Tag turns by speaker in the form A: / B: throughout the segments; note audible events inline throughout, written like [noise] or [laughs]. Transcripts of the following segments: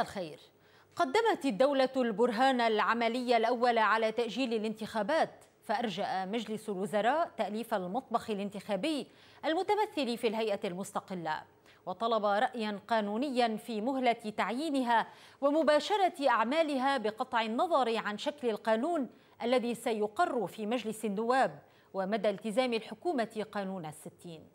A: مساء الخير قدمت الدولة البرهان العملي الأول على تأجيل الانتخابات فأرجأ مجلس الوزراء تأليف المطبخ الانتخابي المتمثل في الهيئة المستقلة وطلب رأيا قانونيا في مهلة تعيينها ومباشرة أعمالها بقطع النظر عن شكل القانون الذي سيقر في مجلس النواب ومدى التزام الحكومة قانون الستين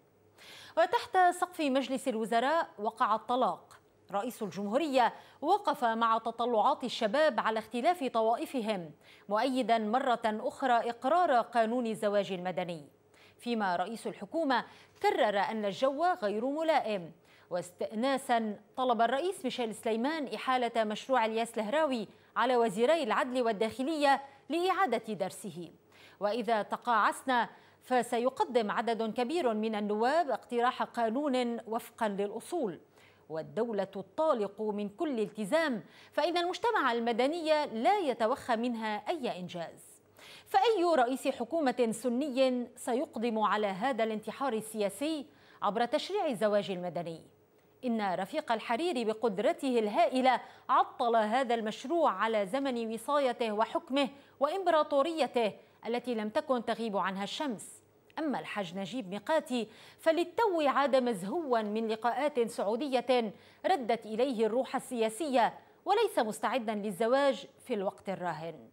A: وتحت سقف مجلس الوزراء وقع الطلاق رئيس الجمهورية وقف مع تطلعات الشباب على اختلاف طوائفهم مؤيدا مرة أخرى إقرار قانون الزواج المدني فيما رئيس الحكومة كرر أن الجو غير ملائم واستئناسا طلب الرئيس ميشيل سليمان إحالة مشروع الياس الهراوي على وزيري العدل والداخلية لإعادة درسه وإذا تقاعسنا فسيقدم عدد كبير من النواب اقتراح قانون وفقا للأصول والدولة الطالق من كل التزام فإن المجتمع المدني لا يتوخى منها أي إنجاز فأي رئيس حكومة سني سيقدم على هذا الانتحار السياسي عبر تشريع الزواج المدني إن رفيق الحريري بقدرته الهائلة عطل هذا المشروع على زمن وصايته وحكمه وإمبراطوريته التي لم تكن تغيب عنها الشمس أما الحاج نجيب ميقاتي فللتو عاد مزهوا من لقاءات سعودية ردت إليه الروح السياسية وليس مستعدا للزواج في الوقت الراهن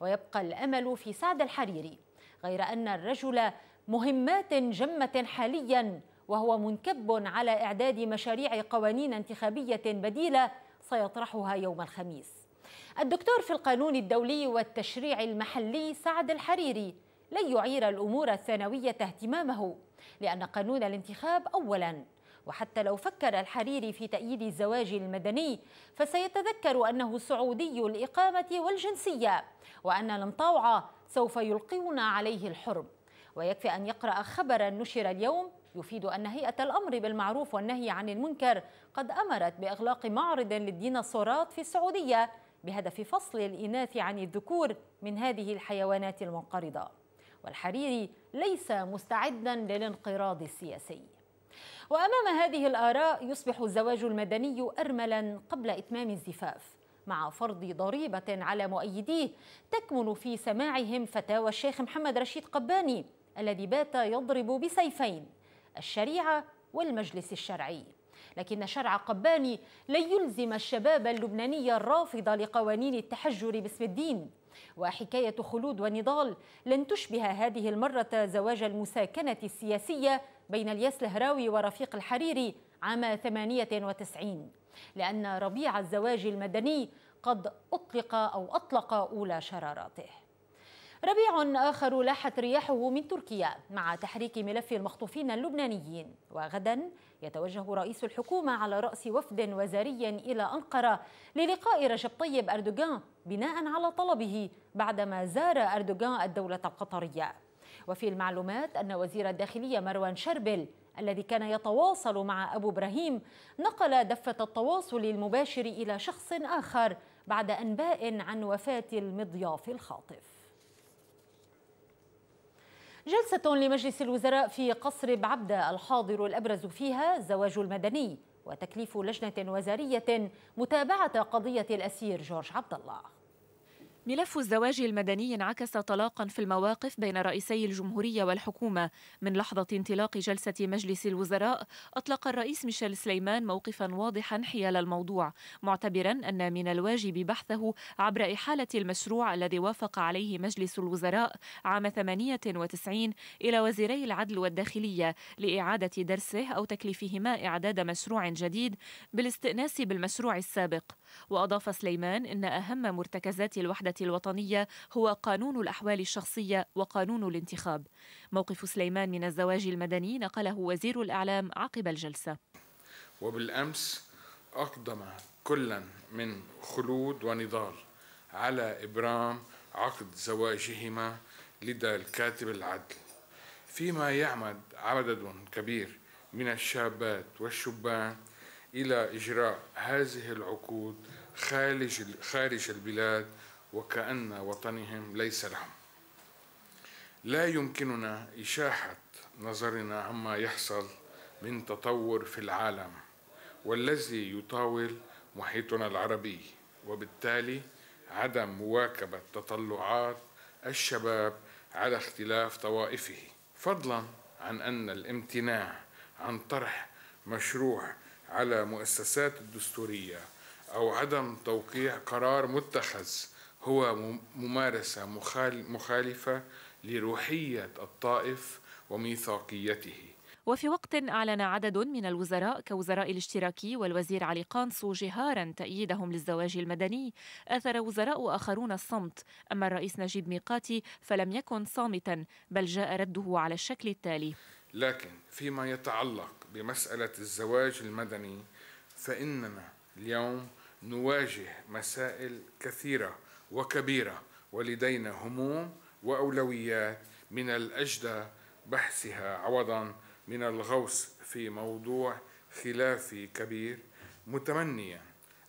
A: ويبقى الأمل في سعد الحريري غير أن الرجل مهمات جمة حاليا وهو منكب على إعداد مشاريع قوانين انتخابية بديلة سيطرحها يوم الخميس الدكتور في القانون الدولي والتشريع المحلي سعد الحريري لن يعير الأمور الثانوية اهتمامه لأن قانون الانتخاب أولاً وحتى لو فكر الحريري في تأييد الزواج المدني فسيتذكر أنه سعودي الإقامة والجنسية وأن المطاوعه سوف يلقون عليه الحرم ويكفي أن يقرأ خبرا نشر اليوم يفيد أن هيئة الأمر بالمعروف والنهي عن المنكر قد أمرت بإغلاق معرض للديناصورات في السعودية بهدف فصل الإناث عن الذكور من هذه الحيوانات المنقرضة والحريري ليس مستعدا للانقراض السياسي وأمام هذه الآراء يصبح الزواج المدني أرملا قبل إتمام الزفاف مع فرض ضريبة على مؤيديه تكمن في سماعهم فتاوى الشيخ محمد رشيد قباني الذي بات يضرب بسيفين الشريعة والمجلس الشرعي لكن شرع قباني لن يلزم الشباب اللبناني الرافض لقوانين التحجر باسم الدين وحكاية خلود ونضال لن تشبه هذه المرة زواج المساكنة السياسية بين الياس الهراوي ورفيق الحريري عام 98 لأن ربيع الزواج المدني قد أطلق أو أطلق أولى شراراته ربيع آخر لاحت رياحه من تركيا مع تحريك ملف المخطوفين اللبنانيين وغدا يتوجه رئيس الحكومة على رأس وفد وزاري إلى أنقرة للقاء رجب طيب أردوغان بناء على طلبه بعدما زار أردوغان الدولة القطرية وفي المعلومات أن وزير الداخلية مروان شربل الذي كان يتواصل مع أبو إبراهيم نقل دفة التواصل المباشر إلى شخص آخر بعد أنباء عن وفاة المضياف الخاطف جلسة لمجلس الوزراء في قصر بعبدة الحاضر الأبرز فيها الزواج المدني وتكليف لجنة وزارية متابعة قضية الأسير جورج عبد الله
B: ملف الزواج المدني انعكس طلاقا في المواقف بين رئيسي الجمهورية والحكومة من لحظة انطلاق جلسة مجلس الوزراء أطلق الرئيس ميشيل سليمان موقفا واضحا حيال الموضوع معتبرا أن من الواجب بحثه عبر إحالة المشروع الذي وافق عليه مجلس الوزراء عام 98 إلى وزيري العدل والداخلية لإعادة درسه أو تكليفهما إعداد مشروع جديد بالاستئناس بالمشروع السابق وأضاف سليمان إن أهم مرتكزات الوحدة الوطنية هو قانون الأحوال الشخصية وقانون الانتخاب موقف سليمان من الزواج المدني نقله وزير الإعلام عقب الجلسة
C: وبالأمس أقدم كلا من خلود ونضال على إبرام عقد زواجهما لدى الكاتب العدل فيما يعمد عدد كبير من الشابات والشبان إلى إجراء هذه العقود خارج خارج البلاد وكأن وطنهم ليس لهم لا يمكننا إشاحة نظرنا عما يحصل من تطور في العالم والذي يطاول محيطنا العربي وبالتالي عدم مواكبة تطلعات الشباب على اختلاف طوائفه فضلا عن أن الامتناع عن طرح مشروع على مؤسسات الدستورية أو عدم توقيع قرار متخذ هو ممارسة مخالفة لروحية الطائف وميثاقيته
B: وفي وقت أعلن عدد من الوزراء كوزراء الاشتراكي والوزير علي قانصو جهارا تأييدهم للزواج المدني أثر وزراء آخرون الصمت أما الرئيس نجيب ميقاتي فلم يكن صامتا بل جاء رده على الشكل التالي
C: لكن فيما يتعلق بمسألة الزواج المدني فإننا اليوم نواجه مسائل كثيرة وكبيرة ولدينا هموم وأولويات من الأجدى بحثها عوضا من الغوص في موضوع خلافي كبير متمنيا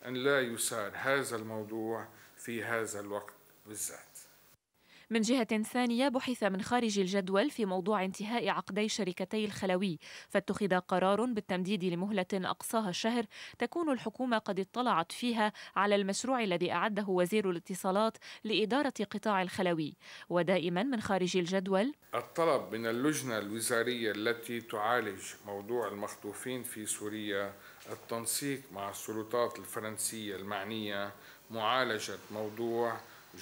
C: أن لا يسار هذا الموضوع في هذا الوقت بالذات
B: من جهة ثانية بحث من خارج الجدول في موضوع انتهاء عقدي شركتي الخلوي فاتخذ قرار بالتمديد لمهلة أقصاها الشهر تكون الحكومة قد اطلعت فيها على المشروع الذي أعده وزير الاتصالات لإدارة قطاع الخلوي ودائما من خارج الجدول
C: الطلب من اللجنة الوزارية التي تعالج موضوع المخطوفين في سوريا التنسيق مع السلطات الفرنسية المعنية معالجة موضوع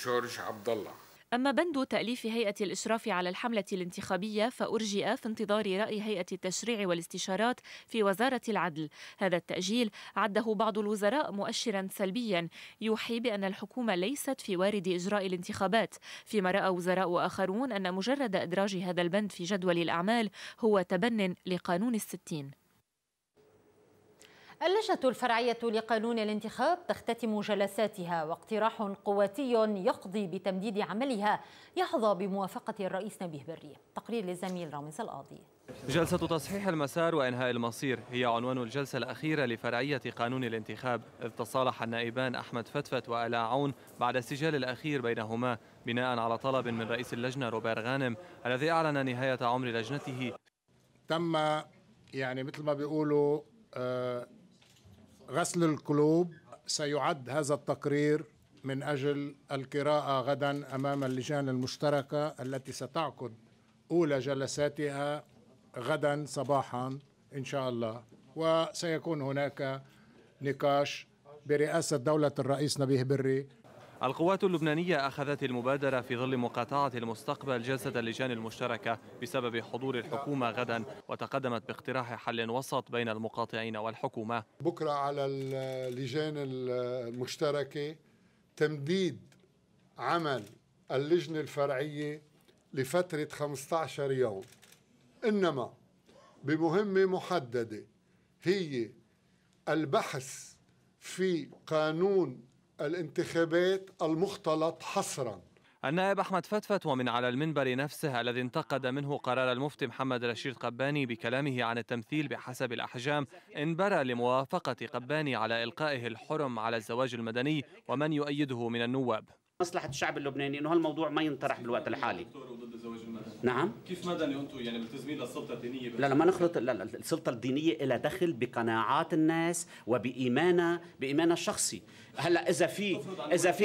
C: جورج عبد الله
B: أما بند تأليف هيئة الإشراف على الحملة الانتخابية فأرجئ في انتظار رأي هيئة التشريع والاستشارات في وزارة العدل هذا التأجيل عده بعض الوزراء مؤشرا سلبيا يوحي بأن الحكومة ليست في وارد إجراء الانتخابات فيما رأى وزراء آخرون أن مجرد إدراج هذا البند في جدول الأعمال هو تبن لقانون الستين
A: اللجنة الفرعية لقانون الانتخاب تختتم جلساتها واقتراح قواتي يقضي بتمديد عملها يحظى بموافقة الرئيس نبيه بري تقرير للزميل رامز القاضي
D: جلسة تصحيح المسار وإنهاء المصير هي عنوان الجلسة الأخيرة لفرعية قانون الانتخاب إذ تصالح النائبان أحمد فتفت وألا عون بعد السجال الأخير بينهما بناء على طلب من رئيس اللجنة روبير غانم الذي أعلن نهاية عمر
C: لجنته تم يعني مثل ما بيقولوا آه، غسل القلوب سيعد هذا التقرير من اجل القراءه غدا امام اللجان المشتركه التي ستعقد اولى جلساتها غدا صباحا ان شاء الله وسيكون هناك نقاش برئاسه دوله الرئيس نبيه بري القوات
D: اللبنانية أخذت المبادرة في ظل مقاطعة المستقبل جلسة اللجان المشتركة بسبب حضور الحكومة غدا وتقدمت باقتراح حل وسط بين المقاطعين والحكومة
E: بكرة على اللجان المشتركة تمديد عمل اللجنة الفرعية لفترة 15 يوم إنما بمهمة محددة هي البحث في قانون الانتخابات المختلط حصرا
D: النائب أحمد فتفت ومن على المنبر نفسه الذي انتقد منه قرار المفتي محمد رشيد قباني بكلامه عن التمثيل بحسب الأحجام انبرى لموافقة قباني على إلقائه الحرم على الزواج المدني ومن يؤيده من النواب مصلحه الشعب اللبناني انه هالموضوع ما ينطرح بالوقت الحالي نعم كيف مدني انتم يعني ملتزمين للسلطه الدينيه لا لا ما نخلط
F: لا لا السلطه الدينيه لها دخل بقناعات الناس وبايمانها بايمانها الشخصي هلا اذا في اذا في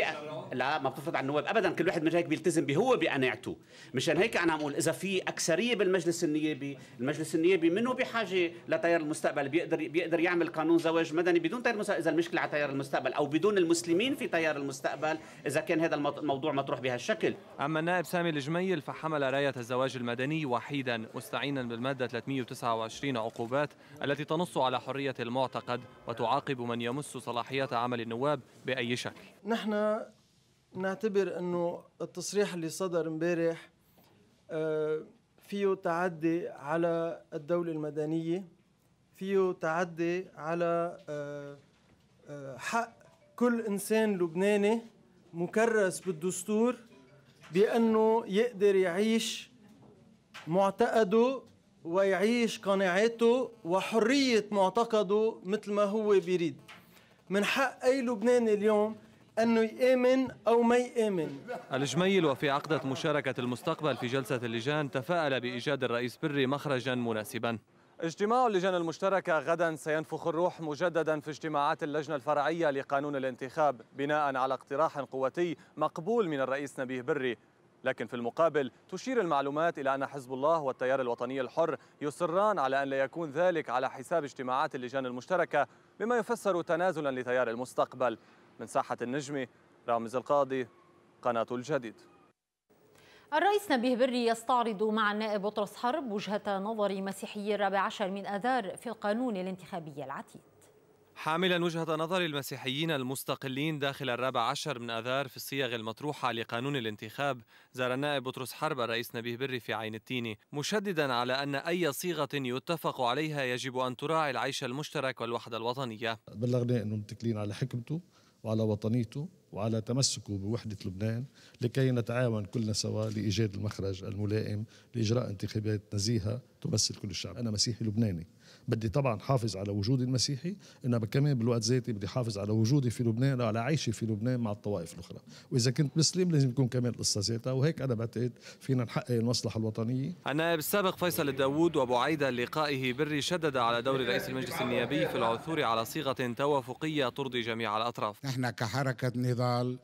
F: لا ما بتفرض على النواب ابدا كل واحد من هيك بيلتزم بهو بقناعته مشان هيك انا عم اقول اذا في اكثريه بالمجلس النيابي المجلس النيابي منه بحاجه لتيار المستقبل بيقدر بيقدر يعمل قانون زواج مدني بدون تيار المستقبل اذا المشكله على تيار المستقبل او بدون المسلمين في تيار المستقبل اذا كان هذا
D: الموضوع مطروح بهالشكل أما النائب سامي الجميل فحمل راية الزواج المدني وحيدا مستعينا بالمادة 329 عقوبات التي تنص على حرية المعتقد وتعاقب من يمس صلاحيات عمل النواب بأي شكل
G: نحن نعتبر أنه التصريح اللي صدر امبارح آه، فيه تعدي على الدولة المدنية فيه تعدي على آه، آه، حق كل إنسان لبناني مكرس بالدستور بأنه يقدر يعيش معتقده ويعيش قناعاته وحرية معتقده مثل ما هو بيريد من حق أي لبناني اليوم أنه يآمن أو ما يآمن
D: الجميل وفي عقدة مشاركة المستقبل في جلسة اللجان تفاءل بإيجاد الرئيس بري مخرجا مناسبا اجتماع اللجان المشتركة غدا سينفخ الروح مجددا في اجتماعات اللجنة الفرعية لقانون الانتخاب بناء على اقتراح قوتي مقبول من الرئيس نبيه بري لكن في المقابل تشير المعلومات إلى أن حزب الله والتيار الوطني الحر يصران على أن لا يكون ذلك على حساب اجتماعات اللجان المشتركة مما يفسر تنازلا لتيار المستقبل من ساحة النجمة رامز القاضي قناة الجديد
A: الرئيس نبيه بري يستعرض مع النائب بطرس حرب وجهة نظر مسيحيي الرابع عشر من آذار في القانون الانتخابي العتيد
D: حاملا وجهة نظر المسيحيين المستقلين داخل الرابع عشر من آذار في الصيغ المطروحة لقانون الانتخاب زار النائب بطرس حرب الرئيس نبيه بري في عين التين مشددا على أن أي صيغة يتفق عليها يجب أن تراعي العيش المشترك والوحدة الوطنية
G: بلغني أنه متكلين على حكمته وعلى وطنيته وعلى تمسكه بوحدة لبنان لكي نتعاون كلنا سوا لإيجاد المخرج الملائم لإجراء انتخابات نزيهة تمثل كل الشعب أنا مسيحي لبناني بدي طبعا حافظ على وجودي المسيحي انما كمان بالوقت ذاتي بدي حافظ على وجودي في لبنان على عيشي في لبنان مع الطوائف الاخرى واذا كنت مسلم لازم يكون كمان القصه ذاتها وهيك انا بعتقد فينا نحقق المصلحه الوطنيه
D: النائب السابق فيصل الداوود وابو عيدة لقائه بري شدد على دور رئيس المجلس النيابي في العثور على صيغه توافقيه ترضي جميع الاطراف
C: نحن كحركه نضال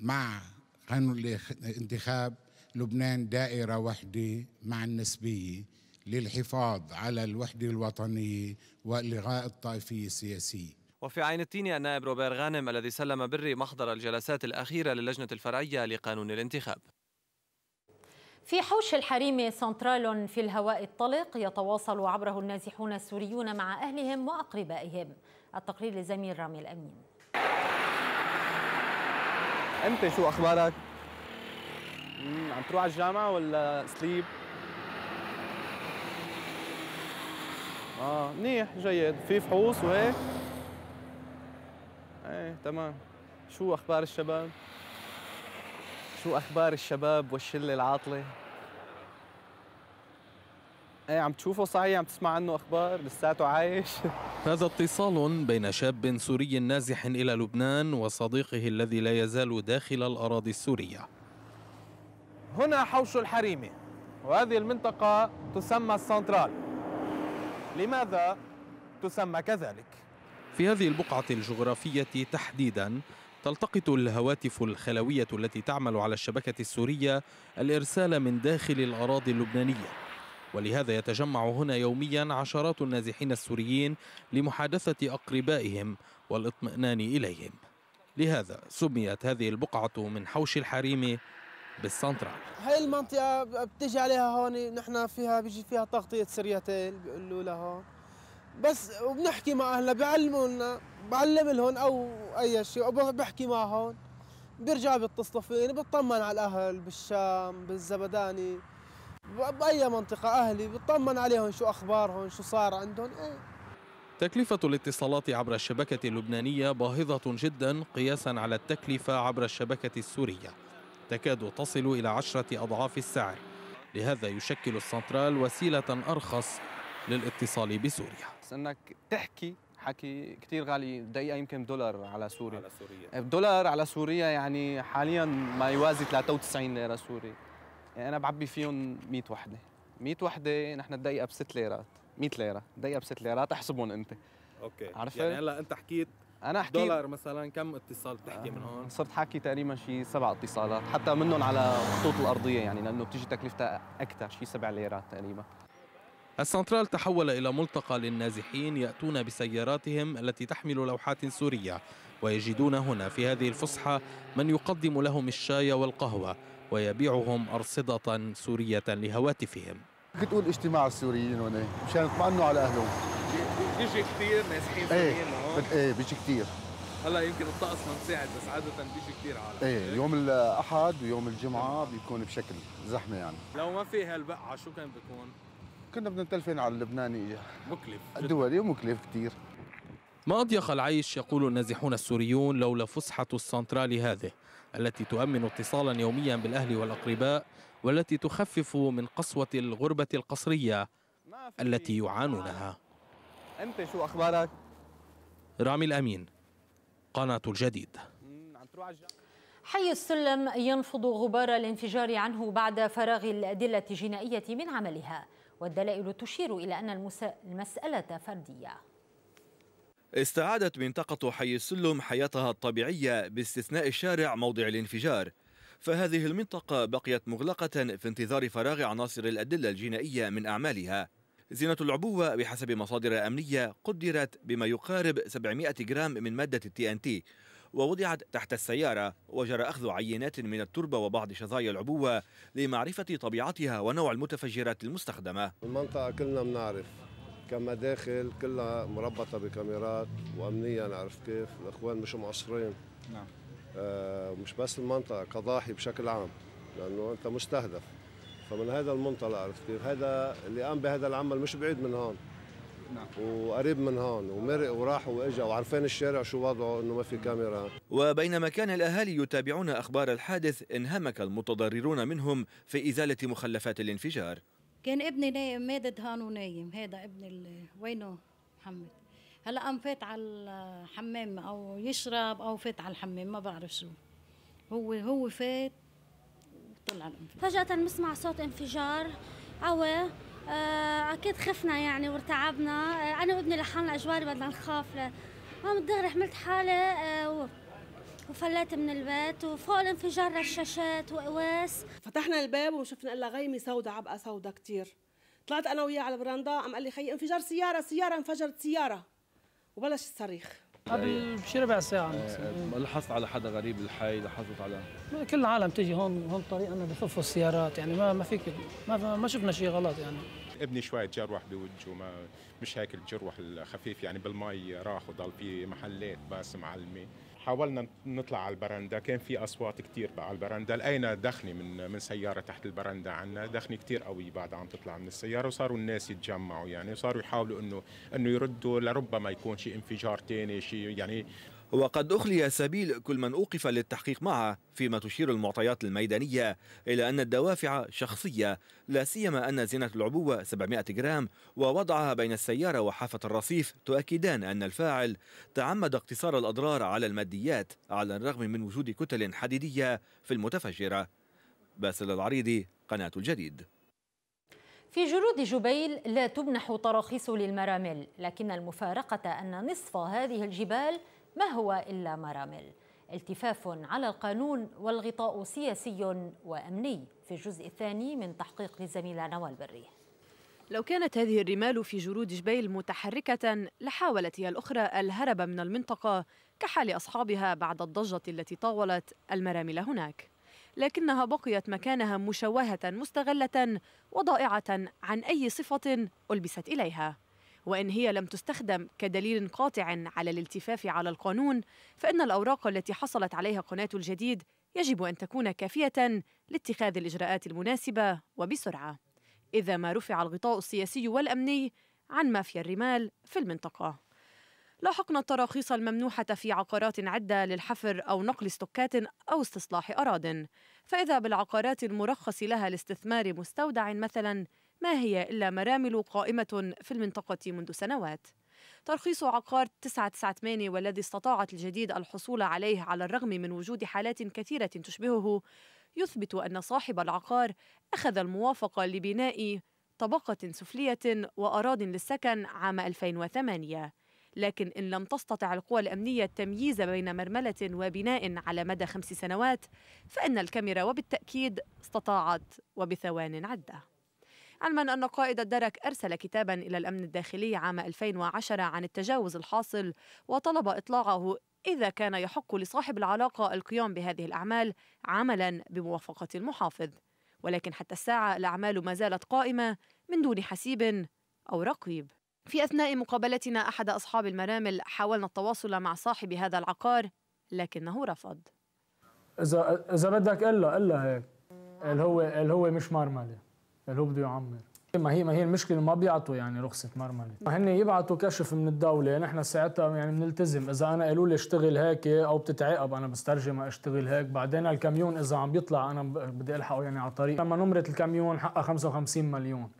C: مع قانون الانتخاب لبنان دائره وحده مع النسبيه للحفاظ على الوحدة الوطنية وإلغاء الطائفية السياسية
D: وفي عين التين النائب روبير غانم الذي سلم بري محضر الجلسات الأخيرة للجنة الفرعية لقانون الانتخاب
A: في حوش الحريم سنترال في الهواء الطلق يتواصل عبره النازحون السوريون مع أهلهم وأقربائهم التقرير لزميل رامي الأمين
F: أنت شو أخبارك؟ عم تروح على الجامعة ولا سليب؟ اه منيح جيد في فحوص وهيك ايه تمام شو اخبار الشباب شو اخبار الشباب والشله العاطله ايه عم تشوفه صحيح عم تسمع عنه اخبار لساته عايش
G: [laughs] هذا اتصال بين شاب سوري نازح الى لبنان وصديقه الذي لا يزال داخل الاراضي السوريه هنا حوش الحريمه وهذه المنطقه تسمى السنترال لماذا تسمى كذلك؟ في هذه البقعة الجغرافية تحديداً تلتقط الهواتف الخلوية التي تعمل على الشبكة السورية الإرسال من داخل الأراضي اللبنانية ولهذا يتجمع هنا يوميا عشرات النازحين السوريين لمحادثة أقربائهم والاطمئنان إليهم لهذا سميت هذه البقعة من حوش الحريم بالسنترال
H: هاي المنطقة بتجي عليها هون نحن فيها بيجي فيها تغطية سريتين بيقولوا لها بس وبنحكي مع اهلنا بيعلموا لنا بعلم لهم او اي شيء او بحكي معهم بيرجعوا بيتصلوا فيني بطمن على الاهل بالشام بالزبداني باي منطقه
F: اهلي بطمن عليهم شو اخبارهم شو صار عندهم ايه
G: تكلفة الاتصالات عبر الشبكة اللبنانية باهظة جدا قياسا على التكلفة عبر الشبكة السورية تكاد تصل إلى عشرة أضعاف السعر لهذا يشكل السنترال وسيلة أرخص للاتصال بسوريا
F: أنك تحكي حكي كثير غالي دقيقة يمكن دولار على سوريا على سوريا إيه، دولار على سوريا يعني حاليا ما يوازي 93 ليرة سوري يعني أنا بعبي فيهم 100 وحدة 100 وحدة نحن الدقيقة ب 6 ليرات 100 ليرة دقيقة ب 6 ليرات احسبهم أنت اوكي عرفت يعني هلا انت حكيت انا احكي دولار مثلا كم اتصال بتحكي من هون؟ صرت حاكي تقريبا شي سبع اتصالات حتى منهم على الخطوط الارضيه يعني لانه بتيجي تكلفتها اكثر شي سبع ليرات
G: تقريبا السنترال تحول إلى ملتقى للنازحين يأتون بسياراتهم التي تحمل لوحات سورية ويجدون هنا في هذه الفسحة من يقدم لهم الشاي والقهوة ويبيعهم أرصدة سورية لهواتفهم
E: كنت اجتماع السوريين هنا مشان يطمئنوا على أهلهم
G: بيجي كثير نازحين
F: إيه.
E: سوريين ايه. ايه بيجي كثير
G: هلا يمكن الطقس ما بيساعد بس عادة بيجي كثير عالم
E: ايه يوم الاحد ويوم الجمعة بيكون بشكل زحمة يعني
G: لو ما في هالبقعة شو كان بيكون؟
H: كنا بدنا نتلفن على اللبناني مكلف دولي ومكلف كثير
G: ما أضيق العيش يقول النازحون السوريون لولا فسحة السنترال هذه التي تؤمن اتصالا يوميا بالأهل والأقرباء والتي تخفف من قسوة الغربة القصرية التي يعانونها أنت شو أخبارك؟ رامي الأمين قناة الجديد
A: حي السلم ينفض غبار الانفجار عنه بعد فراغ الأدلة الجنائية من عملها والدلائل تشير إلى أن المسألة فردية
I: استعادت منطقة حي السلم حياتها الطبيعية باستثناء الشارع موضع الانفجار فهذه المنطقة بقيت مغلقة في انتظار فراغ عناصر الأدلة الجنائية من أعمالها زينة العبوة بحسب مصادر أمنية قدرت بما يقارب 700 جرام من مادة التي ان تي ووضعت تحت السيارة وجرى أخذ عينات من التربة وبعض شظايا العبوة لمعرفة طبيعتها ونوع المتفجرات المستخدمة
E: المنطقة كلنا بنعرف كمداخل كلها مربطة بكاميرات وأمنية نعرف كيف الإخوان مش مقصرين نعم آه مش بس المنطقة كضاحي بشكل عام لأنه أنت مستهدف فمن هذا المنطلق عرفت كيف هذا اللي قام بهذا العمل مش بعيد من هون نعم. وقريب من هون ومرق وراح واجا وعرفان الشارع شو وضعه انه ما في كاميرا
I: وبينما كان الاهالي يتابعون اخبار الحادث انهمك المتضررون منهم في ازاله مخلفات الانفجار
E: كان
A: ابني نايم مادد هون ونايم هذا ابني اللي وينه محمد هلا قام فات على الحمام او يشرب او فات على الحمام ما بعرف شو هو هو فات طول الانفجار فجأة بنسمع صوت انفجار قوي آه، اكيد خفنا يعني وارتعبنا آه، انا وابني لحالنا اجواري بدنا نخاف قام
C: دغري حملت حالي آه، وفلت من البيت وفوق الانفجار
B: رشاشات وقواس فتحنا الباب وشفنا الا غيمه سوداء عبقه سوداء كثير طلعت انا وياه على البراندا قام قال لي خيي انفجار سياره سياره انفجرت سياره وبلش الصريخ قبل
G: شي ربع ساعة آه, آه، إيه. على حدا غريب الحي لاحظت على
H: كل العالم تيجي هون هون الطريق انه بصفوا السيارات يعني ما ما فيك ما ما شفنا شيء غلط يعني
C: ابني شوي جروح بوجهه ما مش هيك الجروح الخفيف يعني بالمي راح وضل في محلات بس معلمه حاولنا نطلع على البرندة كان في أصوات كتير على البرندة لقينا دخنة من من سيارة تحت البرندة عنا دخنة كتير قوي بعد عم تطلع من السيارة وصاروا الناس يتجمعوا يعني وصاروا يحاولوا إنه إنه يردوا لربما يكون شيء انفجار
I: تاني شيء يعني وقد أخلي سبيل كل من أوقف للتحقيق معه فيما تشير المعطيات الميدانية إلى أن الدوافع شخصية لا سيما أن زينة العبوة 700 جرام ووضعها بين السيارة وحافة الرصيف تؤكدان أن الفاعل تعمد اقتصار الأضرار على الماديات على الرغم من وجود كتل حديدية في المتفجرة باسل العريضي قناة الجديد
A: في جلود جبيل لا تمنح تراخيص للمرامل لكن المفارقة أن نصف هذه الجبال ما هو إلا مرامل التفاف على القانون والغطاء سياسي وأمني في الجزء الثاني من تحقيق الزميلة نوال بري
J: لو كانت هذه الرمال في جرود جبيل متحركة لحاولت هي الأخرى الهرب من المنطقة كحال أصحابها بعد الضجة التي طاولت المرامل هناك لكنها بقيت مكانها مشوهة مستغلة وضائعة عن أي صفة ألبست إليها وإن هي لم تستخدم كدليل قاطع على الالتفاف على القانون فإن الأوراق التي حصلت عليها قناة الجديد يجب أن تكون كافية لاتخاذ الإجراءات المناسبة وبسرعة إذا ما رفع الغطاء السياسي والأمني عن مافيا الرمال في المنطقة لاحقنا التراخيص الممنوحة في عقارات عدة للحفر أو نقل استكات أو استصلاح أراضٍ فإذا بالعقارات المرخص لها لاستثمار مستودع مثلاً ما هي إلا مرامل قائمة في المنطقة منذ سنوات ترخيص عقار 998 والذي استطاعت الجديد الحصول عليه على الرغم من وجود حالات كثيرة تشبهه يثبت أن صاحب العقار أخذ الموافقة لبناء طبقة سفلية وأراض للسكن عام 2008 لكن إن لم تستطع القوى الأمنية التمييز بين مرملة وبناء على مدى خمس سنوات فإن الكاميرا وبالتأكيد استطاعت وبثوان عدة علما أن قائد الدرك أرسل كتابا إلى الأمن الداخلي عام 2010 عن التجاوز الحاصل وطلب إطلاعه إذا كان يحق لصاحب العلاقة القيام بهذه الأعمال عملا بموافقة المحافظ ولكن حتى الساعة الأعمال ما زالت قائمة من دون حسيب أو رقيب في أثناء مقابلتنا أحد أصحاب المرامل حاولنا التواصل مع صاحب هذا العقار لكنه رفض
C: إذا إذا بدك إلا إلا هيك اللي هو اللي هو مش مرملة اللي هو بده يعمر ما هي ما هي المشكله ما بيعطوا يعني رخصه مرمله ما هن يبعثوا كشف من الدوله نحن ساعتها يعني بنلتزم اذا انا قالوا لي اشتغل هيك او بتتعاقب انا ما اشتغل هيك بعدين الكاميون اذا عم بيطلع انا بدي الحقه يعني على طريق لما نمره الكاميون حقها 55 مليون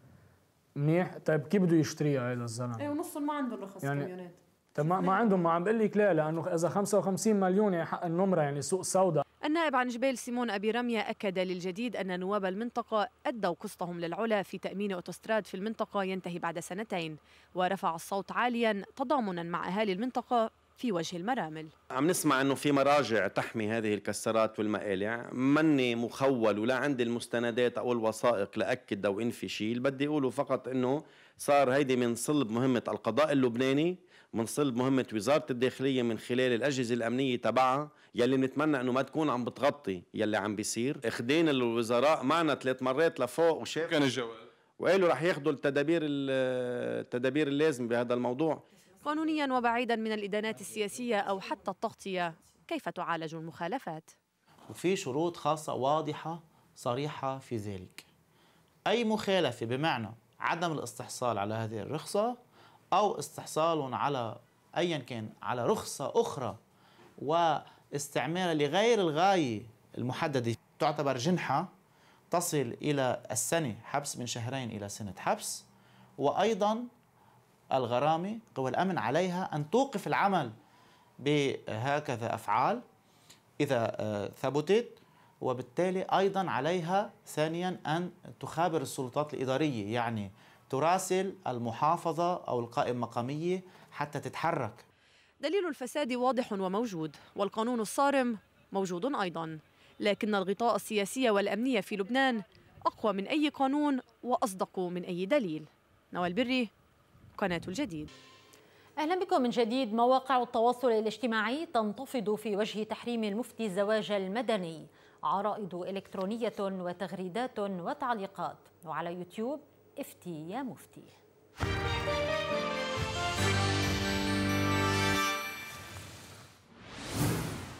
C: منيح طيب كيف بده يشتريها هذا الزلمه ايه
J: ونصهم ما عندهم رخص يعني كاميونات
C: طيب ما, ما عندهم ما عم بقول لك لا لانه اذا 55 مليون يعني حق النمره يعني سوق سوداء
J: النائب عن جبال سيمون أبي رمية أكد للجديد أن نواب المنطقة أدوا قسطهم للعلا في تأمين أوتوستراد في المنطقة ينتهي بعد سنتين ورفع الصوت عاليا تضامنا مع أهالي المنطقة في وجه المرامل
H: عم نسمع انه في مراجع تحمي هذه الكسرات والمقالع مني مخول ولا عندي المستندات او الوثائق لاكد او انفي شيء بدي اقوله فقط انه صار هيدي من صلب مهمه القضاء اللبناني من صلب مهمة وزارة الداخلية من خلال الأجهزة الأمنية تبعها يلي بنتمنى أنه ما تكون عم بتغطي يلي عم بيصير اخدين الوزراء معنا ثلاث مرات لفوق وشاف كان الجواب وقالوا رح ياخذوا التدابير التدابير اللازمة بهذا الموضوع
J: قانونيا وبعيدا من الإدانات السياسية أو حتى التغطية كيف تعالج المخالفات؟
H: وفي شروط خاصة واضحة صريحة في ذلك أي مخالفة بمعنى عدم الاستحصال على هذه الرخصة أو استحصال على أيا كان على رخصة أخرى واستعمالها لغير الغاية المحددة تعتبر جنحة تصل إلى السنة حبس من شهرين إلى سنة حبس وأيضا الغرامة قوى الأمن عليها أن توقف العمل بهكذا أفعال إذا آه، ثبتت وبالتالي أيضا عليها ثانيا أن تخابر السلطات الإدارية يعني تراسل المحافظة أو القائمة المقامية حتى تتحرك
J: دليل الفساد واضح وموجود والقانون الصارم موجود أيضا لكن الغطاء السياسي والأمني في لبنان أقوى من أي قانون وأصدق من أي
A: دليل نوال بري قناة الجديد أهلا بكم من جديد مواقع التواصل الاجتماعي تنتفض في وجه تحريم المفتي الزواج المدني عرائض إلكترونية وتغريدات وتعليقات وعلى يوتيوب افتي يا مفتي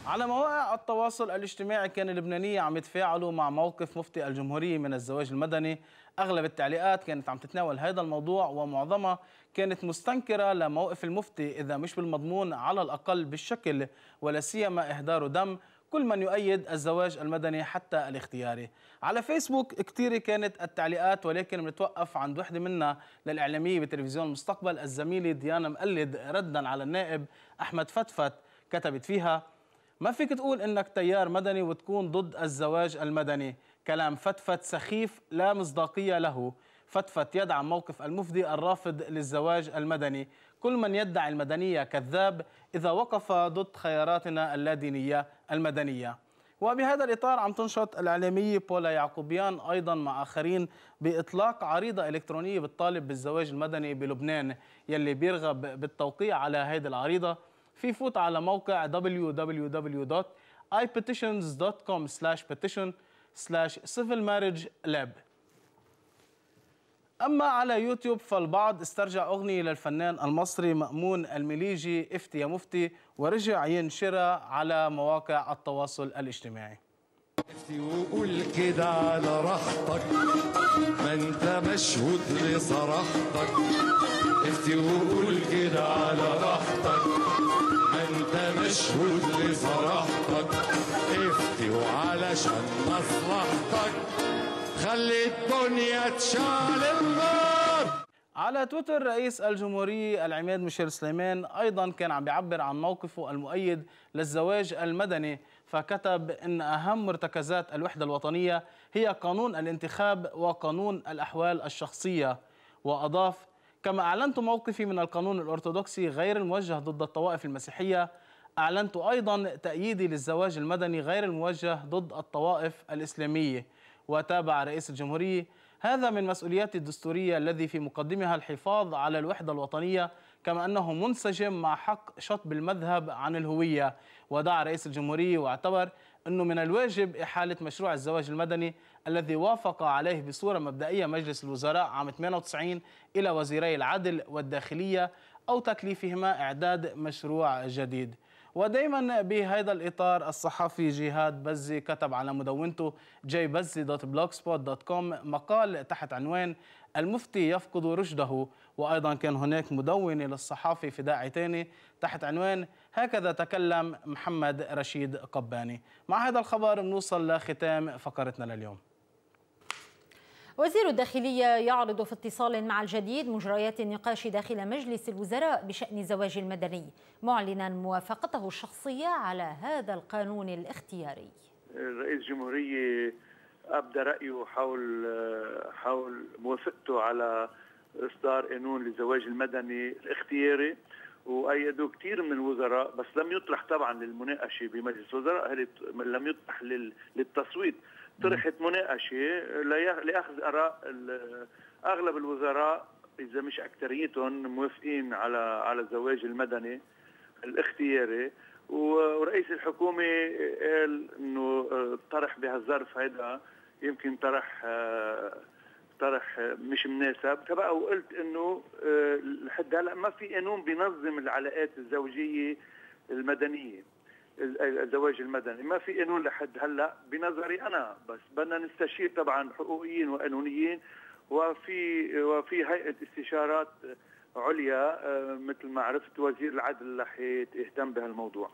H: على مواقع التواصل الاجتماعي كان اللبنانية عم يتفاعلوا مع موقف مفتي الجمهورية من الزواج المدني أغلب التعليقات كانت عم تتناول هذا الموضوع ومعظمها كانت مستنكرة لموقف المفتي إذا مش بالمضمون على الأقل بالشكل ولا سيما إهدار دم كل من يؤيد الزواج المدني حتى الاختياري على فيسبوك كثير كانت التعليقات ولكن بنتوقف عند وحدة منها للإعلامية بتلفزيون المستقبل الزميلة ديانا مقلد ردا على النائب أحمد فتفت كتبت فيها ما فيك تقول إنك تيار مدني وتكون ضد الزواج المدني كلام فتفت سخيف لا مصداقية له فتفت يدعم موقف المفدي الرافض للزواج المدني كل من يدعي المدنية كذاب إذا وقف ضد خياراتنا اللادينية المدنية وبهذا الإطار عم تنشط الإعلامية بولا يعقوبيان أيضا مع آخرين بإطلاق عريضة إلكترونية بتطالب بالزواج المدني بلبنان يلي بيرغب بالتوقيع على هذه العريضة في فوت على موقع www.ipetitions.com/petition/civilmarriagelab أما على يوتيوب فالبعض استرجع أغنية للفنان المصري مأمون المليجي افتي يا مفتي ورجع ينشرها على مواقع التواصل الاجتماعي
K: افتي وقول كده على راحتك ما انت مشهود لصراحتك افتي وقول كده على راحتك ما انت مشهود لصراحتك افتي وعلشان مصلحتك خلي الدنيا تشعل النار
H: على تويتر رئيس الجمهورية العماد ميشيل سليمان أيضا كان عم بيعبر عن موقفه المؤيد للزواج المدني فكتب أن أهم مرتكزات الوحدة الوطنية هي قانون الانتخاب وقانون الأحوال الشخصية وأضاف كما أعلنت موقفي من القانون الأرثوذكسي غير الموجه ضد الطوائف المسيحية أعلنت أيضا تأييدي للزواج المدني غير الموجه ضد الطوائف الإسلامية وتابع رئيس الجمهورية هذا من مسؤوليات الدستورية الذي في مقدمها الحفاظ على الوحدة الوطنية كما أنه منسجم مع حق شطب المذهب عن الهوية ودعا رئيس الجمهورية واعتبر أنه من الواجب إحالة مشروع الزواج المدني الذي وافق عليه بصورة مبدئية مجلس الوزراء عام 98 إلى وزيري العدل والداخلية أو تكليفهما إعداد مشروع جديد ودائما بهذا الإطار الصحفي جهاد بزي كتب على مدونته دوت دوت سبوت كوم مقال تحت عنوان المفتي يفقد رشده وأيضا كان هناك مدونة للصحافي في داعي تاني تحت عنوان هكذا تكلم محمد رشيد قباني مع هذا الخبر بنوصل لختام فقرتنا لليوم
A: وزير الداخلية يعرض في اتصال مع الجديد مجريات النقاش داخل مجلس الوزراء بشأن الزواج المدني معلنا موافقته الشخصية على هذا القانون الاختياري
K: الرئيس الجمهورية أبدى رأيه حول حول موافقته على إصدار قانون للزواج المدني الاختياري وايدوا كثير من الوزراء بس لم يطرح طبعا للمناقشه بمجلس الوزراء لم يطرح للتصويت طرحت مناقشه لاخذ اراء اغلب الوزراء اذا مش اكثريتهم موافقين على على الزواج المدني الاختياري ورئيس الحكومه قال انه الطرح آه، بهالظرف هذا يمكن طرح آه، طرح مش مناسب فبقى وقلت انه آه، لحد هلا ما في قانون بينظم العلاقات الزوجيه المدنيه الزواج المدني ما في قانون لحد هلا بنظري انا بس بدنا نستشير طبعا حقوقيين وقانونيين وفي وفي هيئه استشارات عليا مثل ما عرفت وزير العدل رح يهتم بهالموضوع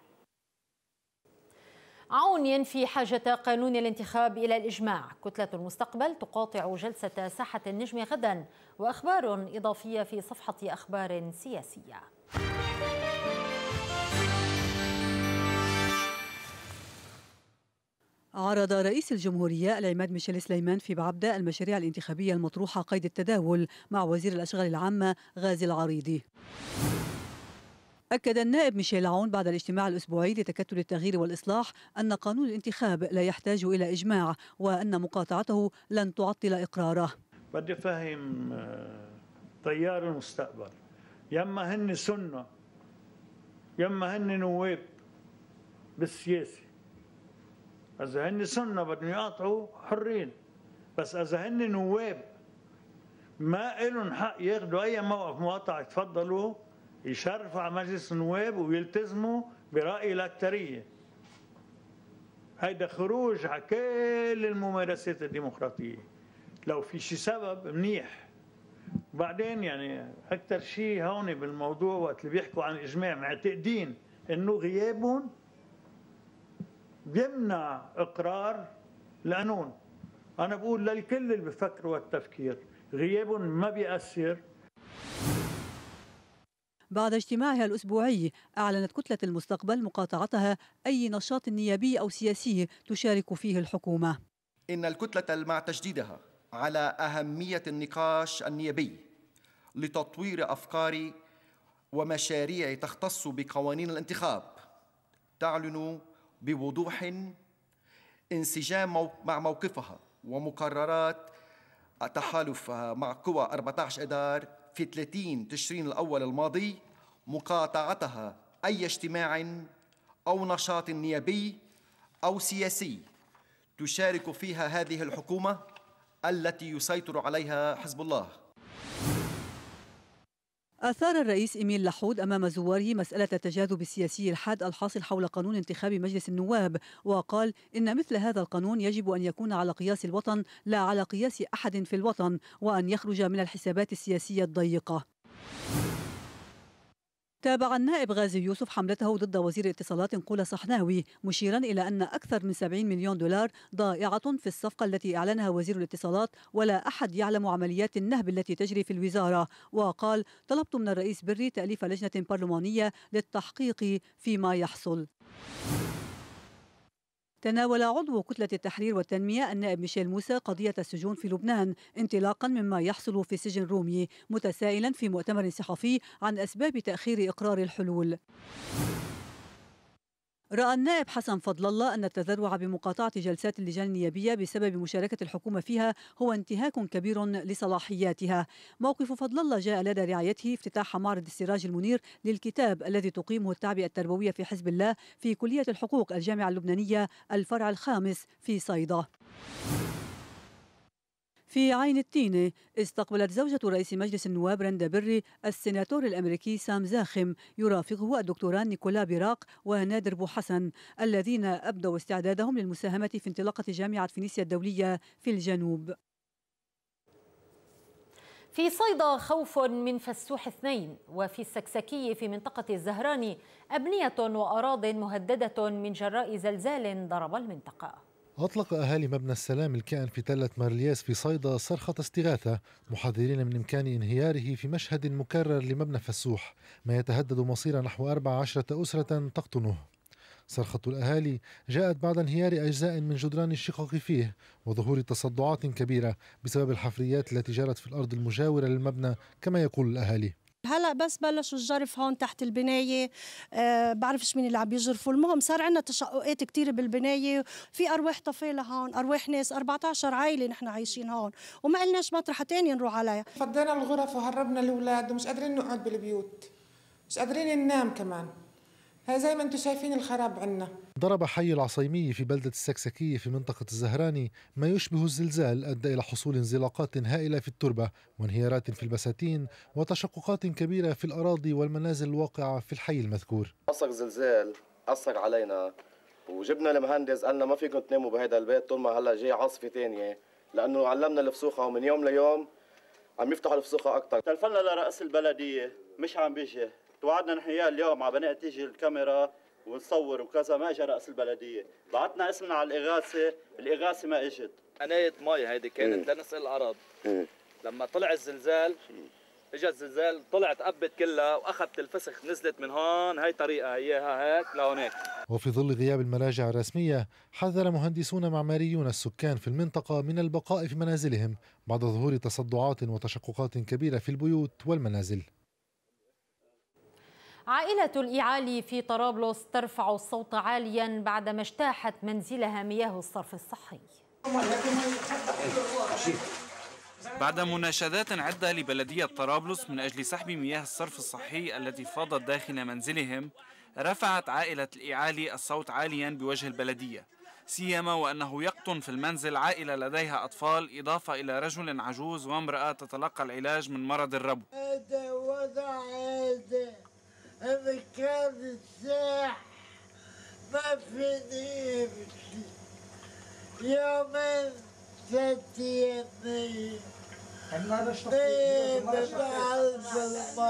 A: عون ينفي حاجة قانون الانتخاب إلى الإجماع كتلة المستقبل تقاطع جلسة ساحة النجم غدا وأخبار إضافية في صفحة أخبار سياسية
L: عرض رئيس الجمهورية العماد ميشيل سليمان في بعبدة المشاريع الانتخابية المطروحة قيد التداول مع وزير الأشغال العامة غازي العريضي أكد النائب ميشيل عون بعد الاجتماع الأسبوعي لتكتل التغيير والإصلاح أن قانون الانتخاب لا يحتاج إلى إجماع وأن مقاطعته لن تعطل إقراره
K: بدي فهم آه، تيار المستقبل يما هن سنة يما هن نواب بالسياسة إذا هن سنة بدهم يقاطعوا حرين بس إذا هن نواب ما لهم حق ياخذوا أي موقف مقاطعة تفضلوا يشرفوا على مجلس النواب ويلتزموا برأي الأكثرية هيدا خروج على كل الممارسات الديمقراطية لو في شي سبب منيح وبعدين يعني أكثر شيء هون بالموضوع وقت اللي بيحكوا عن إجماع معتقدين إنه غيابهم بيمنع اقرار القانون انا بقول للكل اللي بفكر والتفكير غيابهم ما بيأثر
L: بعد اجتماعها الأسبوعي أعلنت كتلة المستقبل مقاطعتها أي نشاط نيابي أو سياسي تشارك فيه الحكومة
F: إن الكتلة مع تجديدها على أهمية النقاش النيابي لتطوير أفكار ومشاريع تختص بقوانين الانتخاب تعلن بوضوح انسجام مع موقفها ومقررات تحالفها مع قوى 14 اذار في 30 تشرين الاول الماضي مقاطعتها اي اجتماع او نشاط نيابي او سياسي تشارك فيها هذه الحكومه التي يسيطر عليها حزب الله
L: أثار الرئيس إيميل لحود أمام زواره مسألة التجاذب السياسي الحاد الحاصل حول قانون انتخاب مجلس النواب وقال إن مثل هذا القانون يجب أن يكون على قياس الوطن لا على قياس أحد في الوطن وأن يخرج من الحسابات السياسية الضيقة تابع النائب غازي يوسف حملته ضد وزير اتصالات نقول صحناوي مشيرا إلى أن أكثر من 70 مليون دولار ضائعة في الصفقة التي أعلنها وزير الاتصالات ولا أحد يعلم عمليات النهب التي تجري في الوزارة وقال طلبت من الرئيس بري تأليف لجنة برلمانية للتحقيق فيما يحصل تناول عضو كتلة التحرير والتنمية النائب ميشيل موسى قضية السجون في لبنان انطلاقا مما يحصل في سجن رومي متسائلا في مؤتمر صحفي عن أسباب تأخير إقرار الحلول رأى النائب حسن فضل الله أن التذرع بمقاطعة جلسات اللجان النيابية بسبب مشاركة الحكومة فيها هو انتهاك كبير لصلاحياتها موقف فضل الله جاء لدى رعايته افتتاح معرض السراج المنير للكتاب الذي تقيمه التعبئة التربوية في حزب الله في كلية الحقوق الجامعة اللبنانية الفرع الخامس في صيدا في عين التينة استقبلت زوجة رئيس مجلس النواب رندا بري السيناتور الأمريكي سام زاخم يرافقه الدكتوران نيكولا براق ونادر بو حسن الذين أبدوا استعدادهم للمساهمة في انطلاقة جامعة فينيسيا الدولية في الجنوب في صيدا
A: خوف من فسوح اثنين وفي السكسكي في منطقة الزهراني أبنية وأراض مهددة من جراء زلزال ضرب المنطقة
E: أطلق أهالي مبنى السلام الكائن في تلة مارلياس في صيدا صرخة استغاثة محذرين من إمكان انهياره في مشهد مكرر لمبنى فسوح ما يتهدد مصير نحو 14 أسرة تقطنه صرخة الأهالي جاءت بعد انهيار أجزاء من جدران الشقق فيه وظهور تصدعات كبيرة بسبب الحفريات التي جرت في الأرض المجاورة للمبنى كما يقول الأهالي
A: هلا بس بلشوا الجرف هون تحت البنايه أه بعرفش مين اللي عم يجرفوا المهم صار عندنا تشققات كثير بالبنايه في ارواح طفيله هون ارواح ناس 14 عائله نحن عايشين هون وما قلناش مطرحة تاني نروح عليها فضينا الغرف وهربنا الاولاد ومش قادرين نقعد بالبيوت مش قادرين ننام كمان زي ما انتم شايفين الخراب عندنا
E: ضرب حي العصيمية في بلدة السكسكية في منطقة الزهراني ما يشبه الزلزال أدى إلى حصول انزلاقات هائلة في التربة وانهيارات في البساتين وتشققات كبيرة في الأراضي والمنازل الواقعة في الحي المذكور
G: أثر زلزال أثر علينا وجبنا المهندس قالنا ما فيكم تناموا بهذا البيت طول ما هلا جاي عاصفة ثانية لأنه علمنا الفسوخة ومن يوم ليوم عم يفتحوا الفسوخة
F: أكثر تلفنا لرئيس البلدية مش عم بيجي توعدنا نحن اياه اليوم على بناء تيجي الكاميرا ونصور وكذا ما اجى راس البلديه، بعثنا اسمنا على الاغاثه، الاغاثه ما اجت. قنايه مي هيدي كانت لنسق الارض. لما طلع الزلزال
I: اجى الزلزال طلعت قبت كلها واخذت الفسخ نزلت من هون هي طريقه
K: اياها هيك لهونيك
E: وفي ظل غياب المراجع الرسميه حذر مهندسون معماريون السكان في المنطقه من البقاء في منازلهم بعد ظهور تصدعات وتشققات كبيره في البيوت والمنازل
A: عائلة الإعالي في طرابلس ترفع الصوت عاليا بعدما اجتاحت منزلها مياه الصرف الصحي
F: بعد مناشدات عدة لبلدية طرابلس من أجل سحب مياه الصرف الصحي التي فاضت داخل منزلهم رفعت عائلة الإعالي الصوت عاليا بوجه البلدية سيما وأنه يقطن في المنزل عائلة لديها أطفال إضافة إلى رجل عجوز وامرأة تتلقى العلاج من مرض الربو
E: كان الساح ما في نيمتي
H: يومين ثلاث يمين نيمة بعرف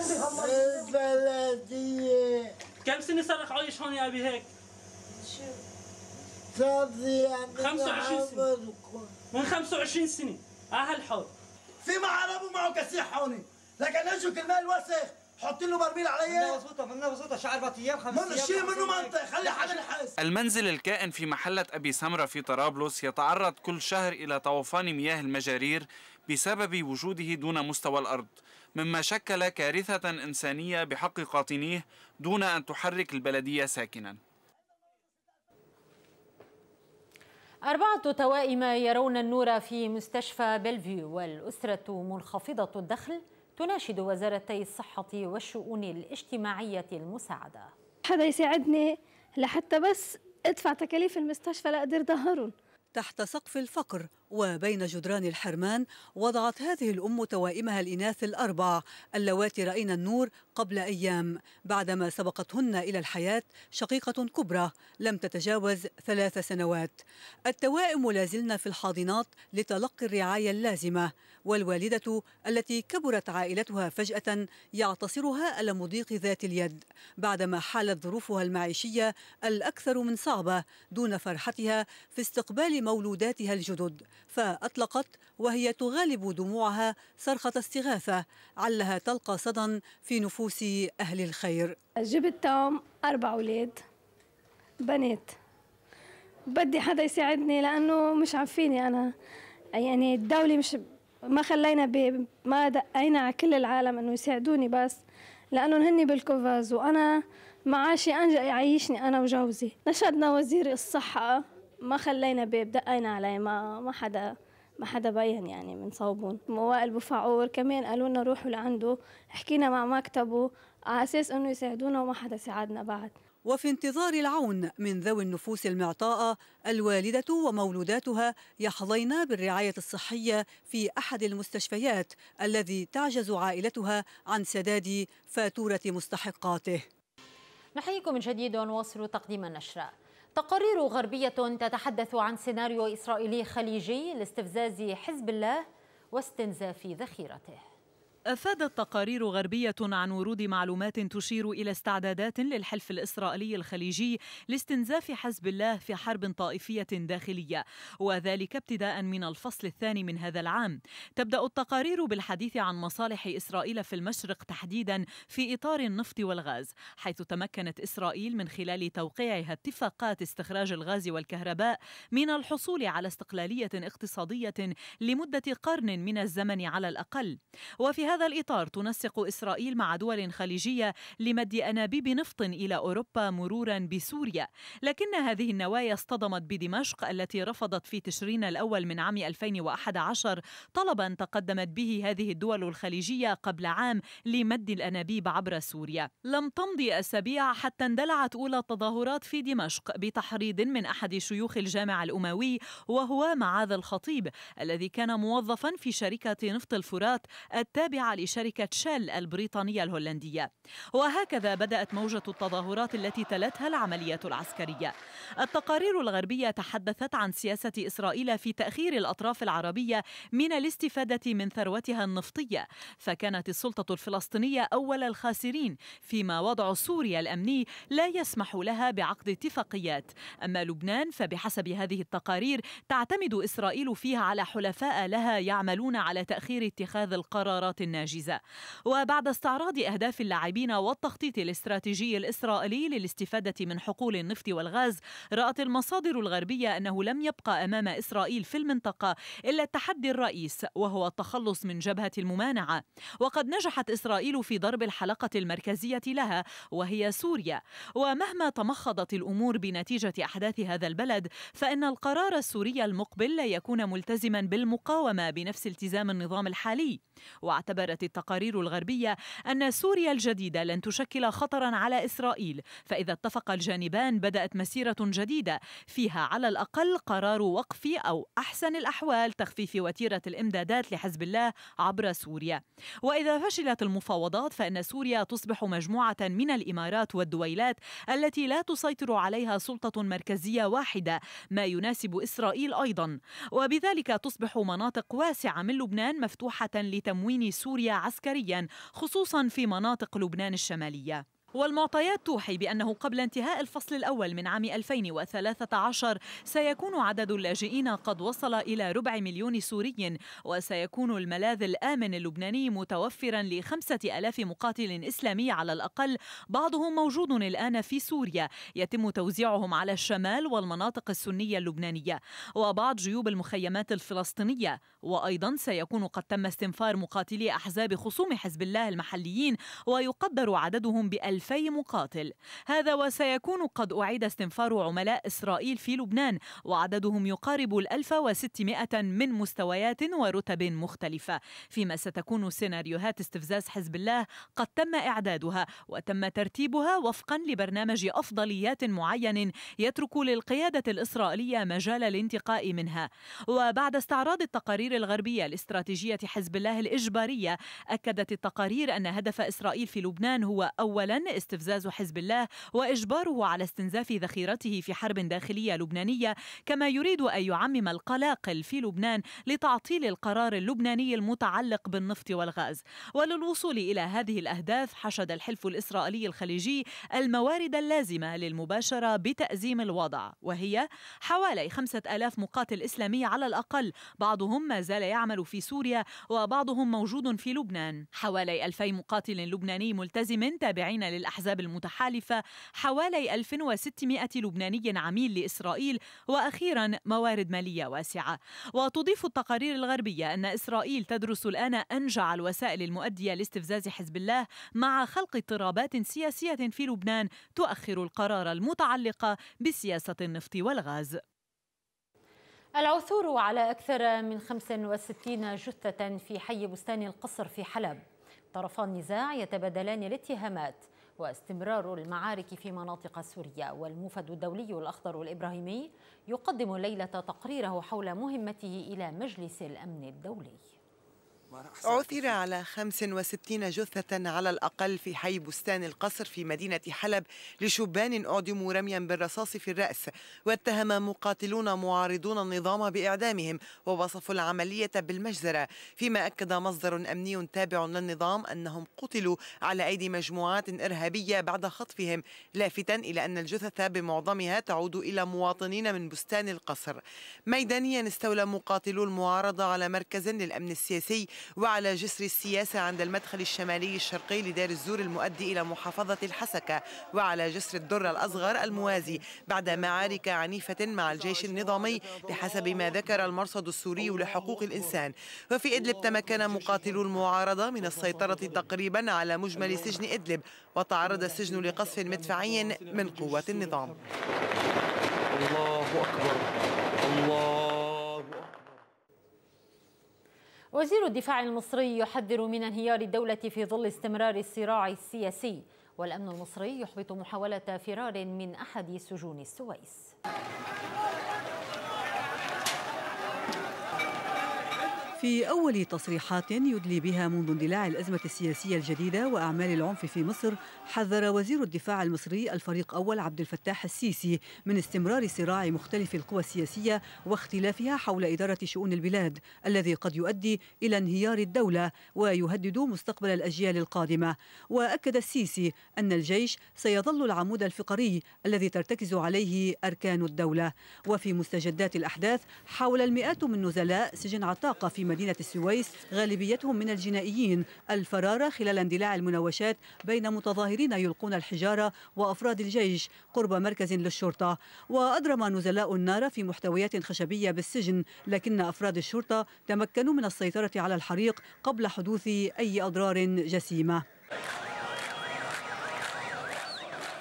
H: المي البلدية
A: كم سنة صار لك عايش هون يا أبي هيك؟
H: صار خمسة 25
B: سنة
H: من 25 سنة أهل حول في معرب ومعه كسيح هوني لكن اجوا كرمال وسخ حاطين له برميل عليا
L: بسيطه منها بسيطه
F: شعر خمس ايام
L: شيل منه منطق خلي حدا
F: يحاسب المنزل الكائن في محله ابي سمره في طرابلس يتعرض كل شهر الى طوفان مياه المجارير بسبب وجوده دون مستوى الارض مما شكل كارثه انسانيه بحق قاطنيه دون ان تحرك البلديه ساكنا
A: أربعة توائم يرون النور في مستشفى بلفيو والأسرة منخفضة الدخل تناشد وزارتي الصحة والشؤون الاجتماعية المساعدة
L: حدا يساعدني
H: لحتى بس ادفع تكاليف المستشفى لأقدر ظهرهم
L: تحت سقف الفقر وبين جدران الحرمان وضعت هذه الأم توائمها الإناث الأربع اللواتي رأينا النور قبل أيام بعدما سبقتهن إلى الحياة شقيقة كبرى لم تتجاوز ثلاث سنوات التوائم لازلن في الحاضنات لتلقي الرعاية اللازمة والوالدة التي كبرت عائلتها فجأة يعتصرها ألم ضيق ذات اليد بعدما حالت ظروفها المعيشية الأكثر من صعبة دون فرحتها في استقبال مولوداتها الجدد فأطلقت وهي تغالب دموعها صرخة استغاثة علها تلقى صدى في نفوس أهل الخير جبت
H: توم أربع أولاد بنات بدي حدا يساعدني لأنه مش عارفيني أنا يعني الدولة مش ما خلينا ب... ما دقينا على كل العالم انه يساعدوني بس لانه هني بالكوفاز وانا معاشي انجا يعيشني انا وجوزي نشدنا وزير الصحه ما خلينا باب دقينا عليه ما ما حدا ما حدا بين يعني من صوبون وائل بفعور كمان قالوا لنا روحوا لعنده حكينا مع مكتبه على اساس انه يساعدونا وما حدا
C: ساعدنا بعد
L: وفي انتظار العون من ذوي النفوس المعطاءة الوالدة ومولوداتها يحظين بالرعاية الصحية في أحد المستشفيات الذي تعجز عائلتها عن سداد فاتورة مستحقاته
A: نحييكم من جديد ونواصل تقديم النشرة تقارير غربية تتحدث عن سيناريو إسرائيلي خليجي لاستفزاز حزب الله واستنزاف ذخيرته
M: افادت تقارير غربيه عن ورود معلومات تشير الى استعدادات للحلف الاسرائيلي الخليجي لاستنزاف حزب الله في حرب طائفيه داخليه وذلك ابتداء من الفصل الثاني من هذا العام تبدا التقارير بالحديث عن مصالح اسرائيل في المشرق تحديدا في اطار النفط والغاز حيث تمكنت اسرائيل من خلال توقيعها اتفاقات استخراج الغاز والكهرباء من الحصول على استقلاليه اقتصاديه لمده قرن من الزمن على الاقل وفي هذا هذا الإطار تنسق إسرائيل مع دول خليجية لمد أنابيب نفط إلى أوروبا مرورا بسوريا لكن هذه النوايا اصطدمت بدمشق التي رفضت في تشرين الأول من عام 2011 طلبا تقدمت به هذه الدول الخليجية قبل عام لمد الأنابيب عبر سوريا لم تمضي أسابيع حتى اندلعت أولى التظاهرات في دمشق بتحريض من أحد شيوخ الجامع الأموي وهو معاذ الخطيب الذي كان موظفا في شركة نفط الفرات التابعة لشركة شيل البريطانية الهولندية وهكذا بدأت موجة التظاهرات التي تلتها العمليات العسكرية التقارير الغربية تحدثت عن سياسة إسرائيل في تأخير الأطراف العربية من الاستفادة من ثروتها النفطية فكانت السلطة الفلسطينية أول الخاسرين فيما وضع سوريا الأمني لا يسمح لها بعقد اتفاقيات أما لبنان فبحسب هذه التقارير تعتمد إسرائيل فيها على حلفاء لها يعملون على تأخير اتخاذ القرارات الناجزة وبعد استعراض أهداف اللاعبين والتخطيط الاستراتيجي الإسرائيلي للاستفادة من حقول النفط والغاز رأت المصادر الغربية أنه لم يبقى أمام إسرائيل في المنطقة إلا التحدي الرئيس وهو التخلص من جبهة الممانعة وقد نجحت إسرائيل في ضرب الحلقة المركزية لها وهي سوريا ومهما تمخضت الأمور بنتيجة أحداث هذا البلد فإن القرار السوري المقبل لا يكون ملتزما بالمقاومة بنفس التزام النظام الحالي واعتبر أخبرت التقارير الغربية أن سوريا الجديدة لن تشكل خطرا على إسرائيل فإذا اتفق الجانبان بدأت مسيرة جديدة فيها على الأقل قرار وقف أو أحسن الأحوال تخفيف وتيرة الإمدادات لحزب الله عبر سوريا وإذا فشلت المفاوضات فإن سوريا تصبح مجموعة من الإمارات والدويلات التي لا تسيطر عليها سلطة مركزية واحدة ما يناسب إسرائيل أيضا وبذلك تصبح مناطق واسعة من لبنان مفتوحة لتموين سوريا سوريا عسكريا خصوصا في مناطق لبنان الشماليه والمعطيات توحي بأنه قبل انتهاء الفصل الأول من عام 2013 سيكون عدد اللاجئين قد وصل إلى ربع مليون سوري وسيكون الملاذ الآمن اللبناني متوفرا لخمسة ألاف مقاتل إسلامي على الأقل بعضهم موجود الآن في سوريا يتم توزيعهم على الشمال والمناطق السنية اللبنانية وبعض جيوب المخيمات الفلسطينية وأيضا سيكون قد تم استنفار مقاتلي أحزاب خصوم حزب الله المحليين ويقدر عددهم بألف 2000 مقاتل هذا وسيكون قد أعيد استنفار عملاء إسرائيل في لبنان وعددهم يقارب ال 1600 من مستويات ورتب مختلفة فيما ستكون سيناريوهات استفزاز حزب الله قد تم إعدادها وتم ترتيبها وفقا لبرنامج أفضليات معين يترك للقيادة الإسرائيلية مجال الانتقاء منها وبعد استعراض التقارير الغربية لاستراتيجية حزب الله الإجبارية أكدت التقارير أن هدف إسرائيل في لبنان هو أولا استفزاز حزب الله واجباره على استنزاف ذخيرته في حرب داخليه لبنانيه كما يريد ان يعمم القلاقل في لبنان لتعطيل القرار اللبناني المتعلق بالنفط والغاز وللوصول الى هذه الاهداف حشد الحلف الاسرائيلي الخليجي الموارد اللازمه للمباشره بتازيم الوضع وهي حوالي 5000 مقاتل اسلامي على الاقل بعضهم ما زال يعمل في سوريا وبعضهم موجود في لبنان حوالي 2000 مقاتل لبناني ملتزم تابعين للأحزاب المتحالفة حوالي 1600 لبناني عميل لإسرائيل وأخيرا موارد مالية واسعة وتضيف التقارير الغربية أن إسرائيل تدرس الآن أنجع الوسائل المؤدية لاستفزاز حزب الله مع خلق اضطرابات سياسية في لبنان تؤخر القرار المتعلقة بسياسة النفط والغاز
A: العثور على أكثر من 65 جثة في حي بستان القصر في حلب طرفان النزاع يتبادلان الاتهامات واستمرار المعارك في مناطق سوريا والموفد الدولي الأخضر الإبراهيمي يقدم الليلة تقريره حول مهمته إلى مجلس الأمن الدولي
K: عثر
F: على 65 جثة على الأقل في حي بستان القصر في مدينة حلب لشبان أعدموا رميا بالرصاص في الرأس واتهم مقاتلون معارضون النظام بإعدامهم ووصفوا العملية بالمجزرة فيما أكد مصدر أمني تابع للنظام أنهم قتلوا على أيدي مجموعات إرهابية بعد خطفهم لافتا إلى أن الجثث بمعظمها تعود إلى مواطنين من بستان القصر ميدانيا استولى مقاتلو المعارضة على مركز للأمن السياسي وعلى جسر السياسة عند المدخل الشمالي الشرقي لدار الزور المؤدي إلى محافظة الحسكة وعلى جسر الدرة الأصغر الموازي بعد معارك عنيفة مع الجيش النظامي بحسب ما ذكر المرصد السوري لحقوق الإنسان وفي إدلب تمكن مقاتلو المعارضة من السيطرة تقريبا على مجمل سجن إدلب وتعرض السجن لقصف مدفعي من قوات النظام الله أكبر الله
A: وزير الدفاع المصري يحذر من انهيار الدولة في ظل استمرار الصراع السياسي والأمن المصري يحبط محاولة فرار من أحد سجون السويس
L: في أول تصريحات يدلي بها منذ اندلاع الأزمة السياسية الجديدة وأعمال العنف في مصر حذر وزير الدفاع المصري الفريق أول عبد الفتاح السيسي من استمرار صراع مختلف القوى السياسية واختلافها حول إدارة شؤون البلاد الذي قد يؤدي إلى انهيار الدولة ويهدد مستقبل الأجيال القادمة وأكد السيسي أن الجيش سيظل العمود الفقري الذي ترتكز عليه أركان الدولة وفي مستجدات الأحداث حاول المئات من نزلاء سجن عطاقة في مدينة السويس غالبيتهم من الجنائيين الفرارة خلال اندلاع المناوشات بين متظاهرين يلقون الحجارة وأفراد الجيش قرب مركز للشرطة وأدرم نزلاء النار في محتويات خشبية بالسجن لكن أفراد الشرطة تمكنوا من السيطرة على الحريق قبل حدوث أي أضرار جسيمة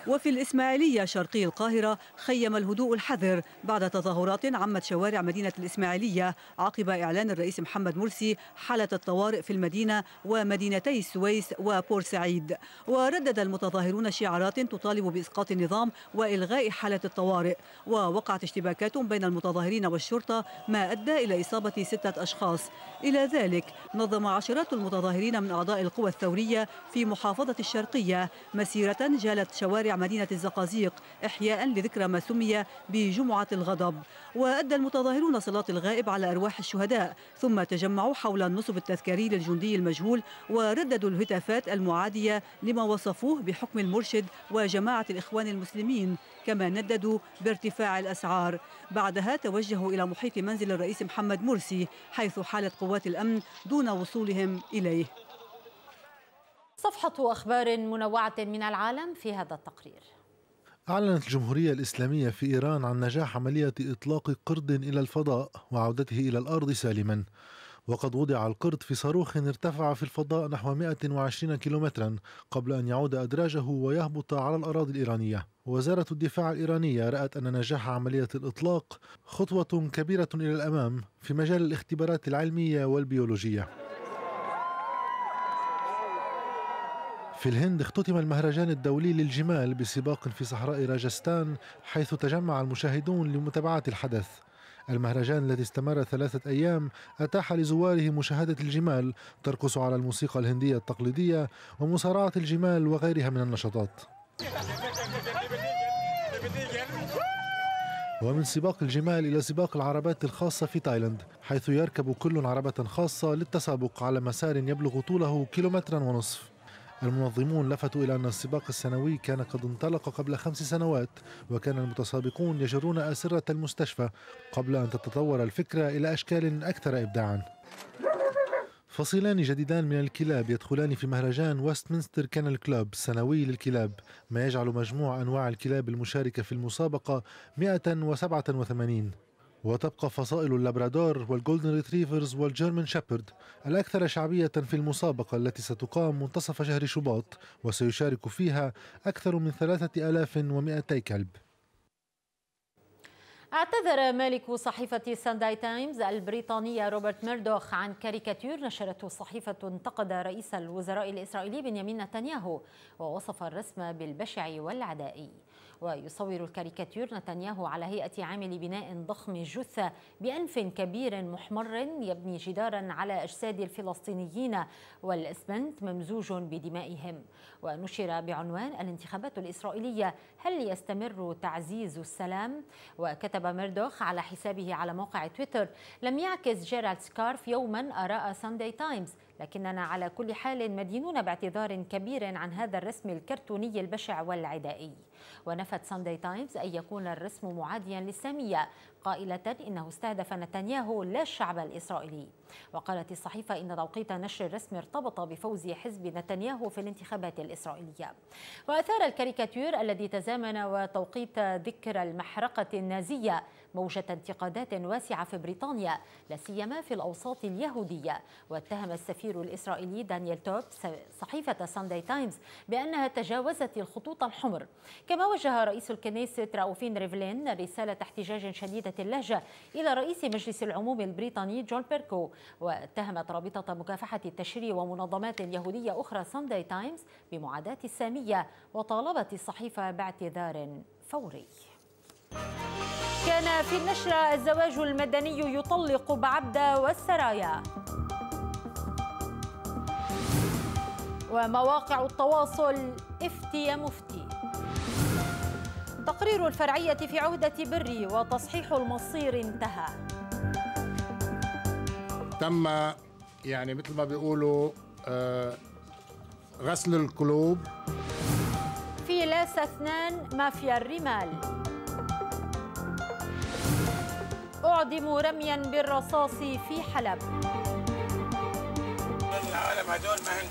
L: وفي الإسماعيلية شرقي القاهرة خيم الهدوء الحذر بعد تظاهرات عمت شوارع مدينة الإسماعيلية عقب إعلان الرئيس محمد مرسي حالة الطوارئ في المدينة ومدينتي السويس وبورسعيد وردد المتظاهرون شعارات تطالب بإسقاط النظام وإلغاء حالة الطوارئ ووقعت اشتباكات بين المتظاهرين والشرطة ما أدى إلى إصابة ستة أشخاص إلى ذلك نظم عشرات المتظاهرين من أعضاء القوى الثورية في محافظة الشرقية مسيرة جالت شوارع مدينة الزقازيق إحياء لذكرى ما سمي بجمعة الغضب وأدى المتظاهرون صلاة الغائب على أرواح الشهداء ثم تجمعوا حول النصب التذكاري للجندي المجهول ورددوا الهتافات المعادية لما وصفوه بحكم المرشد وجماعة الإخوان المسلمين كما نددوا بارتفاع الأسعار بعدها توجهوا إلى محيط منزل الرئيس محمد مرسي حيث حالت قوات الأمن دون وصولهم إليه
A: صفحة أخبار منوعة من العالم في هذا التقرير
E: أعلنت الجمهورية الإسلامية في إيران عن نجاح عملية إطلاق قرد إلى الفضاء وعودته إلى الأرض سالما وقد وضع القرد في صاروخ ارتفع في الفضاء نحو 120 كيلومترا قبل أن يعود أدراجه ويهبط على الأراضي الإيرانية وزارة الدفاع الإيرانية رأت أن نجاح عملية الإطلاق خطوة كبيرة إلى الأمام في مجال الاختبارات العلمية والبيولوجية في الهند اختتم المهرجان الدولي للجمال بسباق في صحراء راجستان حيث تجمع المشاهدون لمتابعة الحدث المهرجان الذي استمر ثلاثة أيام أتاح لزواره مشاهدة الجمال ترقص على الموسيقى الهندية التقليدية ومصارعة الجمال وغيرها من النشاطات ومن سباق الجمال إلى سباق العربات الخاصة في تايلاند حيث يركب كل عربة خاصة للتسابق على مسار يبلغ طوله كيلومترا ونصف المنظمون لفتوا إلى أن السباق السنوي كان قد انطلق قبل خمس سنوات وكان المتسابقون يجرون أسرة المستشفى قبل أن تتطور الفكرة إلى أشكال أكثر إبداعاً فصيلان جديدان من الكلاب يدخلان في مهرجان وستمنستر كانال كلوب السنوي للكلاب ما يجعل مجموع أنواع الكلاب المشاركة في المسابقة 187 وتبقى فصائل اللابرادور والجولدن ريتريفرز والجيرمان شيبرد الأكثر شعبية في المسابقة التي ستقام منتصف شهر شباط وسيشارك فيها أكثر من 3200 كلب
A: اعتذر مالك صحيفة سانداي تايمز البريطانية روبرت ميردوخ عن كاريكاتير نشرته صحيفة انتقد رئيس الوزراء الإسرائيلي بنيامين نتنياهو ووصف الرسم بالبشع والعدائي ويصور الكاريكاتير نتنياهو على هيئة عامل بناء ضخم جثة بأنف كبير محمر يبني جدارا على أجساد الفلسطينيين والإسمنت ممزوج بدمائهم ونشر بعنوان الانتخابات الإسرائيلية هل يستمر تعزيز السلام وكتب ميردوخ على حسابه على موقع تويتر لم يعكس جيرالد سكارف يوما آراء سانداي تايمز لكننا على كل حال مدينون باعتذار كبير عن هذا الرسم الكرتوني البشع والعدائي ونفت ساندي تايمز أن يكون الرسم معاديا للسامية قائلة إنه استهدف نتنياهو لا الشعب الإسرائيلي وقالت الصحيفة إن توقيت نشر الرسم ارتبط بفوز حزب نتنياهو في الانتخابات الإسرائيلية وأثار الكاريكاتير الذي تزامن وتوقيت ذكرى المحرقة النازية موجة انتقادات واسعة في بريطانيا لا سيما في الأوساط اليهودية واتهم السفير الإسرائيلي دانيال توب صحيفة سانداي تايمز بأنها تجاوزت الخطوط الحمر كما وجه رئيس الكنيسة راوفين ريفلين رسالة احتجاج شديدة اللهجة إلى رئيس مجلس العموم البريطاني جون بيركو واتهمت رابطة مكافحة التشريع ومنظمات يهودية أخرى سانداي تايمز بمعاداة السامية وطالبت الصحيفة باعتذار فوري كان في النشرة الزواج المدني يطلق بعبدة والسرايا ومواقع التواصل افتي مفتي تقرير الفرعية في عهدة بري وتصحيح المصير انتهى
C: تم يعني مثل ما بيقولوا آه، غسل القلوب
A: في لاس اثنان مافيا الرمال يعدم رميا بالرصاص في حلب
K: العالم هدول ما هم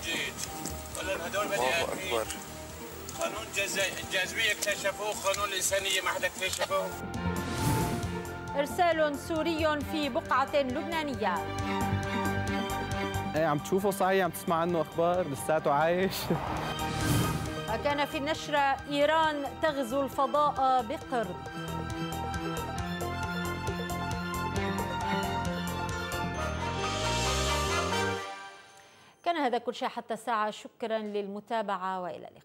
K: ولا هدول بني ادمين قانون الجاذبيه
C: اكتشفوه قانون الانسانيه ما حدا اكتشفوه
A: ارسال سوري في بقعه لبنانيه
F: ايه عم تشوفه صحيح عم تسمع عنه اخبار لساته عايش
A: كان في النشره ايران تغزو الفضاء بقرب كان هذا كل شيء حتى الساعة شكرا للمتابعة وإلى اللقاء